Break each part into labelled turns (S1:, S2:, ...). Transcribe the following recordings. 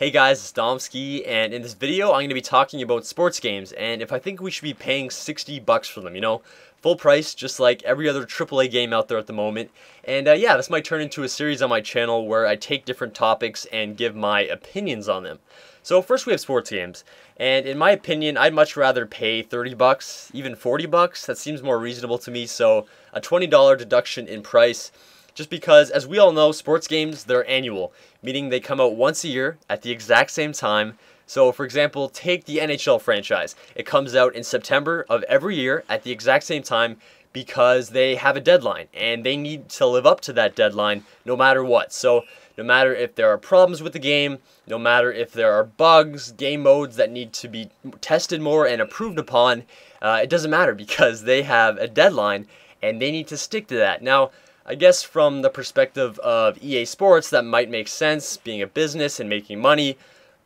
S1: Hey guys, it's Domsky, and in this video I'm going to be talking about sports games, and if I think we should be paying 60 bucks for them, you know? Full price, just like every other AAA game out there at the moment. And uh, yeah, this might turn into a series on my channel where I take different topics and give my opinions on them. So first we have sports games, and in my opinion, I'd much rather pay 30 bucks, even 40 bucks. That seems more reasonable to me, so a $20 deduction in price just because, as we all know, sports games, they're annual, meaning they come out once a year at the exact same time. So, for example, take the NHL franchise. It comes out in September of every year at the exact same time because they have a deadline and they need to live up to that deadline no matter what. So, no matter if there are problems with the game, no matter if there are bugs, game modes that need to be tested more and improved upon, uh, it doesn't matter because they have a deadline and they need to stick to that. Now, I guess from the perspective of EA Sports, that might make sense, being a business and making money.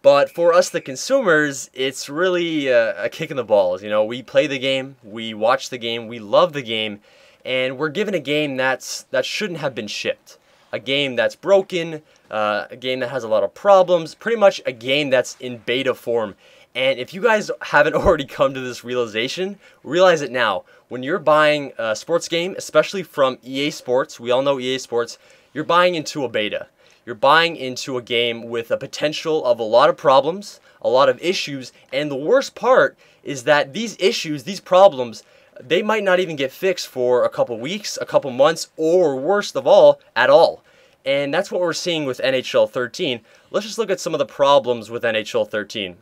S1: But for us, the consumers, it's really a, a kick in the balls. You know, we play the game, we watch the game, we love the game, and we're given a game that's that shouldn't have been shipped. A game that's broken, uh, a game that has a lot of problems, pretty much a game that's in beta form. And if you guys haven't already come to this realization, realize it now. When you're buying a sports game, especially from EA Sports, we all know EA Sports, you're buying into a beta. You're buying into a game with a potential of a lot of problems, a lot of issues, and the worst part is that these issues, these problems, they might not even get fixed for a couple weeks, a couple months, or worst of all, at all. And that's what we're seeing with NHL 13. Let's just look at some of the problems with NHL 13.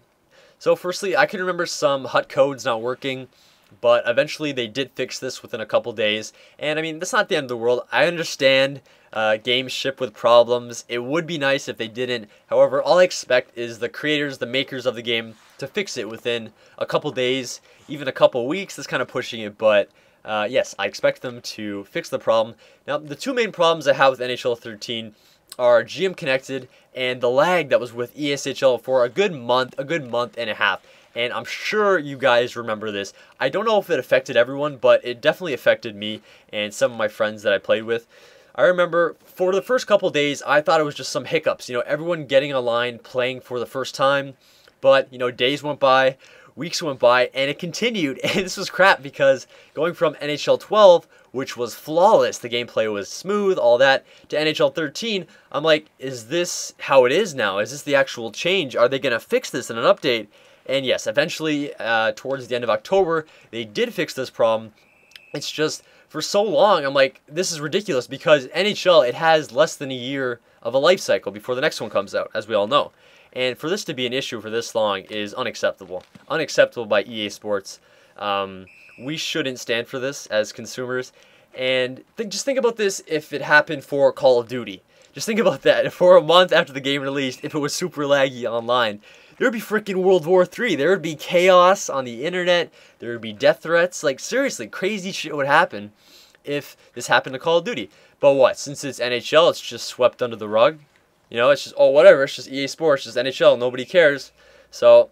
S1: So firstly, I can remember some HUD codes not working, but eventually they did fix this within a couple days. And I mean, that's not the end of the world. I understand uh, games ship with problems. It would be nice if they didn't. However, all I expect is the creators, the makers of the game, to fix it within a couple days, even a couple weeks. That's kind of pushing it, but uh, yes, I expect them to fix the problem. Now, the two main problems I have with NHL 13 are GM connected and the lag that was with ESHL for a good month, a good month and a half. And I'm sure you guys remember this. I don't know if it affected everyone, but it definitely affected me and some of my friends that I played with. I remember for the first couple days, I thought it was just some hiccups. You know, everyone getting a line, playing for the first time. But, you know, days went by, weeks went by and it continued. And this was crap because going from NHL 12, which was flawless, the gameplay was smooth, all that, to NHL 13, I'm like, is this how it is now? Is this the actual change? Are they going to fix this in an update? And yes, eventually, uh, towards the end of October, they did fix this problem. It's just for so long, I'm like, this is ridiculous because NHL, it has less than a year of a life cycle before the next one comes out, as we all know. And for this to be an issue for this long is unacceptable. Unacceptable by EA Sports. Um, we shouldn't stand for this as consumers. And just think about this if it happened for Call of Duty. Just think about that. For a month after the game released, if it was super laggy online, there would be freaking World War III. There would be chaos on the internet. There would be death threats. Like, seriously, crazy shit would happen if this happened to Call of Duty. But what? Since it's NHL, it's just swept under the rug. You know, it's just oh whatever, it's just EA Sports, just NHL, nobody cares. So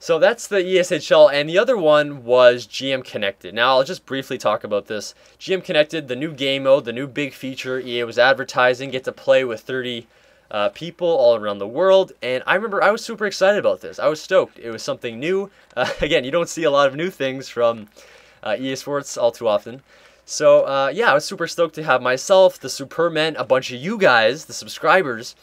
S1: so that's the ESHL, and the other one was GM Connected. Now, I'll just briefly talk about this. GM Connected, the new game mode, the new big feature EA was advertising, get to play with 30 uh, people all around the world. And I remember I was super excited about this. I was stoked. It was something new. Uh, again, you don't see a lot of new things from uh, EA Sports all too often. So uh, yeah, I was super stoked to have myself, the Superman, a bunch of you guys, the subscribers,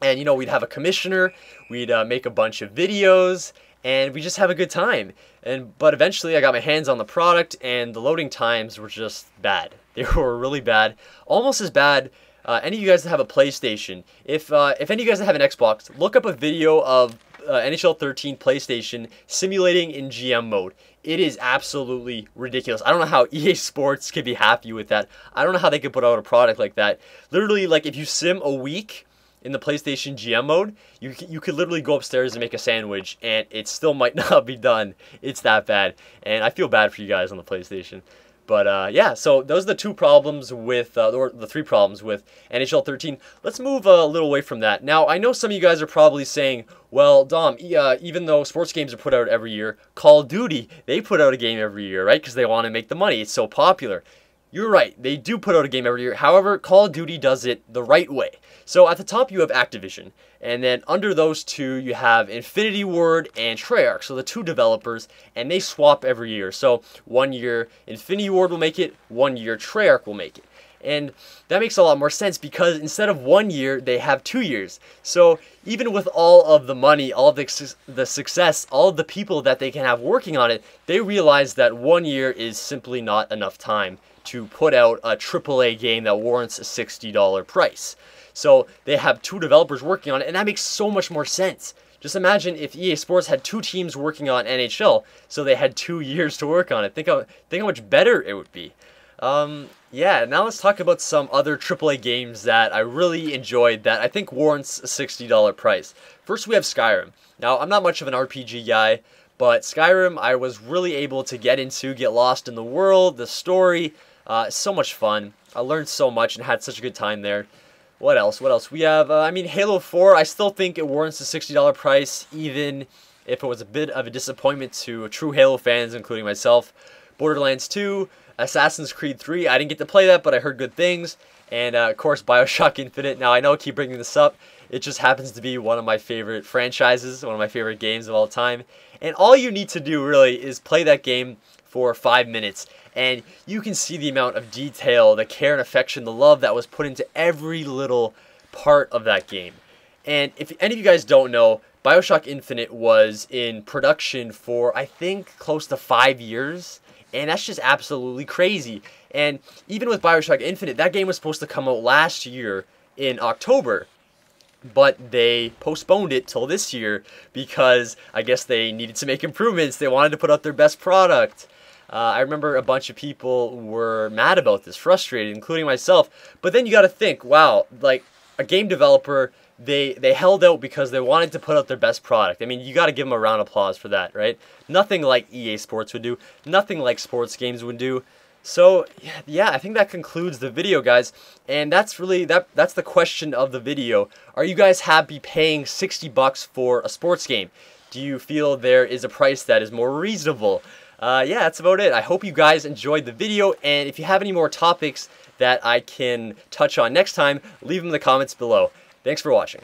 S1: and you know we'd have a commissioner, we'd uh, make a bunch of videos, and we just have a good time. And but eventually, I got my hands on the product, and the loading times were just bad. They were really bad, almost as bad. Uh, any of you guys that have a PlayStation, if uh, if any of you guys that have an Xbox, look up a video of uh, NHL 13 PlayStation simulating in GM mode. It is absolutely ridiculous. I don't know how EA Sports could be happy with that. I don't know how they could put out a product like that. Literally, like if you sim a week in the PlayStation GM mode, you you could literally go upstairs and make a sandwich, and it still might not be done. It's that bad, and I feel bad for you guys on the PlayStation. But uh, yeah, so those are the two problems with, uh, or the three problems with NHL 13. Let's move a little away from that. Now, I know some of you guys are probably saying, well, Dom, uh, even though sports games are put out every year, Call of Duty, they put out a game every year, right? Because they want to make the money. It's so popular. You're right, they do put out a game every year. However, Call of Duty does it the right way. So at the top, you have Activision. And then under those two, you have Infinity Ward and Treyarch. So the two developers, and they swap every year. So one year, Infinity Ward will make it, one year, Treyarch will make it. And that makes a lot more sense because instead of one year, they have two years. So even with all of the money, all the, su the success, all the people that they can have working on it, they realize that one year is simply not enough time to put out a AAA game that warrants a $60 price. So they have two developers working on it, and that makes so much more sense. Just imagine if EA Sports had two teams working on NHL, so they had two years to work on it. Think how, think how much better it would be. Um, yeah, now let's talk about some other AAA games that I really enjoyed that I think warrants a $60 price. First, we have Skyrim. Now, I'm not much of an RPG guy, but Skyrim I was really able to get into, get lost in the world, the story. Uh, so much fun. I learned so much and had such a good time there. What else? What else? We have, uh, I mean, Halo 4, I still think it warrants the $60 price, even if it was a bit of a disappointment to true Halo fans, including myself. Borderlands 2, Assassin's Creed 3, I didn't get to play that, but I heard good things. And, uh, of course, Bioshock Infinite. Now, I know I keep bringing this up. It just happens to be one of my favorite franchises, one of my favorite games of all time. And all you need to do, really, is play that game for five minutes. And you can see the amount of detail, the care and affection, the love that was put into every little part of that game. And if any of you guys don't know, Bioshock Infinite was in production for, I think, close to five years. And that's just absolutely crazy. And even with Bioshock Infinite, that game was supposed to come out last year in October but they postponed it till this year because I guess they needed to make improvements. They wanted to put out their best product. Uh, I remember a bunch of people were mad about this, frustrated, including myself. But then you got to think, wow, like a game developer, they they held out because they wanted to put out their best product. I mean, you got to give them a round of applause for that, right? Nothing like EA Sports would do. Nothing like sports games would do. So yeah, I think that concludes the video guys. And that's really, that. that's the question of the video. Are you guys happy paying 60 bucks for a sports game? Do you feel there is a price that is more reasonable? Uh, yeah, that's about it. I hope you guys enjoyed the video. And if you have any more topics that I can touch on next time, leave them in the comments below. Thanks for watching.